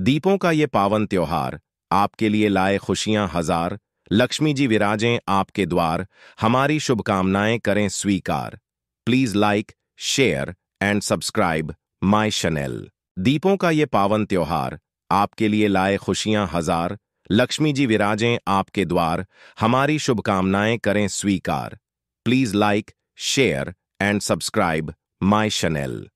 दीपों का ये पावन त्योहार आपके लिए लाए खुशियां हजार लक्ष्मी जी विराजें आपके द्वार हमारी शुभकामनाएं करें स्वीकार please like share and subscribe my channel दीपों का ये पावन त्योहार आपके लिए लाए खुशियां हजार लक्ष्मी जी विराजें आपके द्वार हमारी शुभकामनाएं करें स्वीकार please like share and subscribe my channel